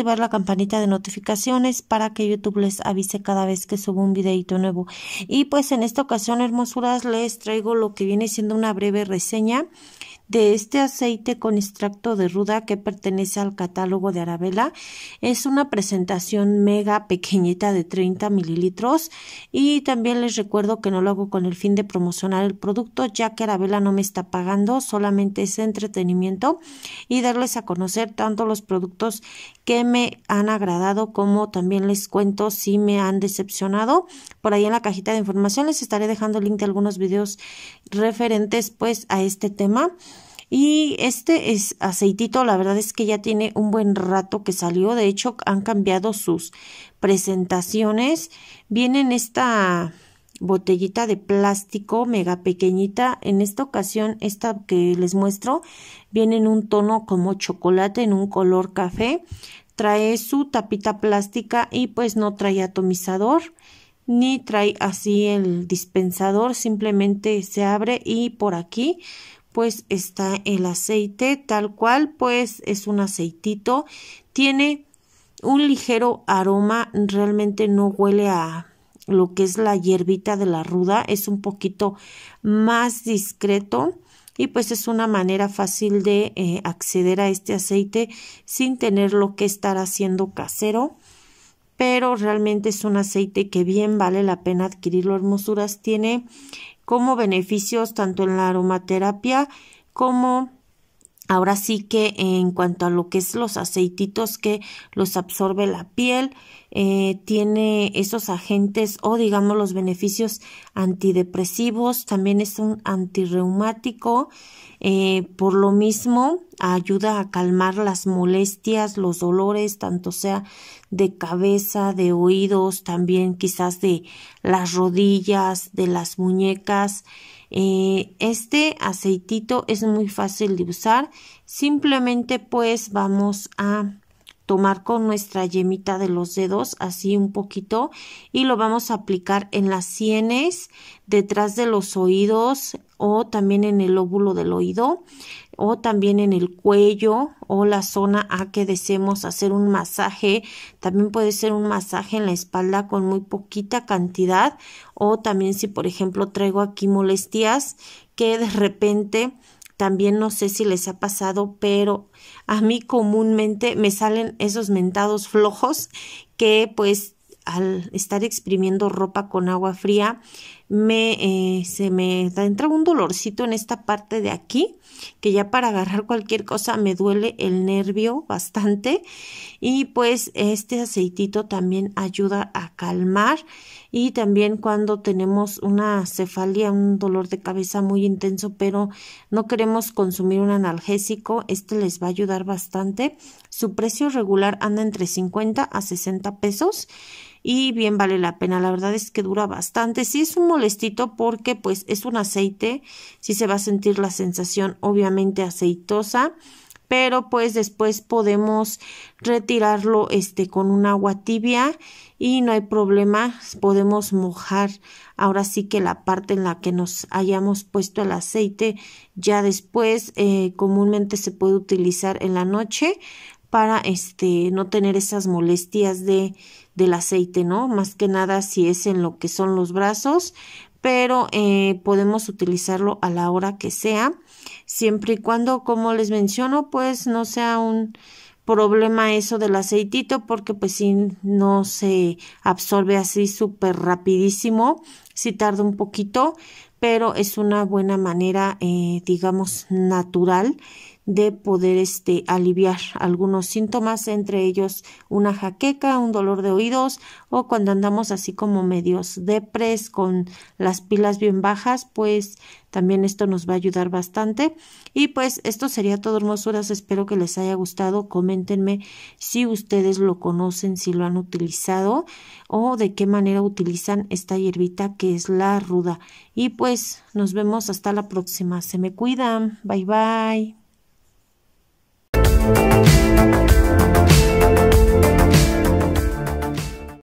activar la campanita de notificaciones para que YouTube les avise cada vez que subo un videito nuevo. Y pues en esta ocasión, hermosuras, les traigo lo que viene siendo una breve reseña de este aceite con extracto de ruda que pertenece al catálogo de Arabella. Es una presentación mega pequeñita de 30 mililitros y también les recuerdo que no lo hago con el fin de promocionar el producto ya que Arabella no me está pagando, solamente es entretenimiento y darles a conocer tanto los productos que me han agradado como también les cuento si me han decepcionado. Por ahí en la cajita de información les estaré dejando el link de algunos videos referentes pues a este tema. Y este es aceitito, la verdad es que ya tiene un buen rato que salió. De hecho, han cambiado sus presentaciones. Viene en esta botellita de plástico mega pequeñita. En esta ocasión, esta que les muestro, viene en un tono como chocolate, en un color café. Trae su tapita plástica y pues no trae atomizador ni trae así el dispensador, simplemente se abre y por aquí pues está el aceite tal cual, pues es un aceitito, tiene un ligero aroma, realmente no huele a lo que es la hierbita de la ruda, es un poquito más discreto y pues es una manera fácil de eh, acceder a este aceite sin tener lo que estar haciendo casero pero realmente es un aceite que bien vale la pena adquirirlo hermosuras tiene como beneficios tanto en la aromaterapia como ahora sí que en cuanto a lo que es los aceititos que los absorbe la piel, eh, tiene esos agentes o digamos los beneficios antidepresivos, también es un antirreumático, eh, por lo mismo ayuda a calmar las molestias, los dolores, tanto sea de cabeza, de oídos, también quizás de las rodillas, de las muñecas. Eh, este aceitito es muy fácil de usar, simplemente pues vamos a tomar con nuestra yemita de los dedos, así un poquito, y lo vamos a aplicar en las sienes, detrás de los oídos o también en el óvulo del oído o también en el cuello o la zona a que deseemos hacer un masaje. También puede ser un masaje en la espalda con muy poquita cantidad o también si por ejemplo traigo aquí molestias que de repente también no sé si les ha pasado, pero a mí comúnmente me salen esos mentados flojos que pues al estar exprimiendo ropa con agua fría me, eh, se me entra un dolorcito en esta parte de aquí, que ya para agarrar cualquier cosa me duele el nervio bastante. Y pues este aceitito también ayuda a calmar. Y también cuando tenemos una cefalia, un dolor de cabeza muy intenso, pero no queremos consumir un analgésico, este les va a ayudar bastante. Su precio regular anda entre 50 a 60 pesos y bien vale la pena. La verdad es que dura bastante. si es un molestito porque pues es un aceite, si se va a sentir la sensación obviamente aceitosa, pero pues después podemos retirarlo este con un agua tibia y no hay problema, podemos mojar ahora sí que la parte en la que nos hayamos puesto el aceite ya después eh, comúnmente se puede utilizar en la noche para este no tener esas molestias de del aceite, ¿no? Más que nada si es en lo que son los brazos, pero eh, podemos utilizarlo a la hora que sea, siempre y cuando, como les menciono, pues no sea un problema eso del aceitito porque pues si no se absorbe así súper rapidísimo, si tarda un poquito, pero es una buena manera, eh, digamos, natural de poder este, aliviar algunos síntomas, entre ellos una jaqueca, un dolor de oídos o cuando andamos así como medios depres con las pilas bien bajas, pues también esto nos va a ayudar bastante. Y pues esto sería todo, hermosuras. Espero que les haya gustado. Coméntenme si ustedes lo conocen, si lo han utilizado o de qué manera utilizan esta hierbita que es la ruda. Y pues nos vemos hasta la próxima. Se me cuidan. Bye bye.